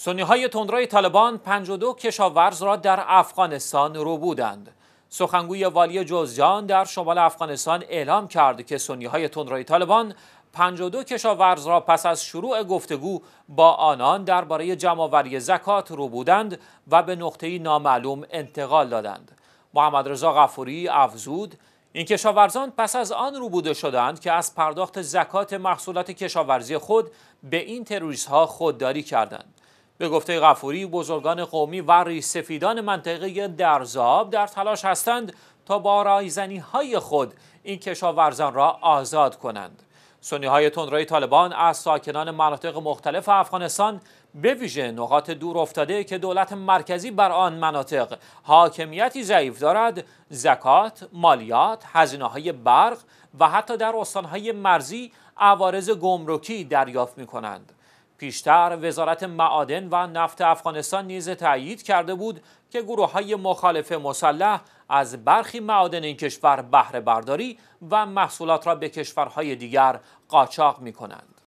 سنی های تندروی طالبان 52 کشاورز را در افغانستان رو بودند. سخنگوی والی جوزجان در شمال افغانستان اعلام کرد که سنی های تندروی طالبان 52 کشاورز را پس از شروع گفتگو با آنان درباره جمعآوری زکات رو بودند و به نقطه نامعلوم انتقال دادند. محمد رضا غفوری افزود این کشاورزان پس از آن بوده شدند که از پرداخت زکات محصولات کشاورزی خود به این تروریست ها خودداری کردند. به گفته غفوری بزرگان قومی و ریسفیدان منطقه درزاب در تلاش هستند تا با رایزنی های خود این کشاورزان را آزاد کنند. سنی های تندروی طالبان از ساکنان مناطق مختلف افغانستان به ویژه نقاط دور افتاده که دولت مرکزی بر آن مناطق حاکمیتی ضعیف دارد زکات، مالیات، هزینه های برق و حتی در استانهای مرزی عوارز گمرکی دریافت می کنند. پیشتر وزارت معادن و نفت افغانستان نیز تأیید کرده بود که گروه های مخالف مسلح از برخی معادن این کشور بهره برداری و محصولات را به کشورهای دیگر قاچاق می کنند.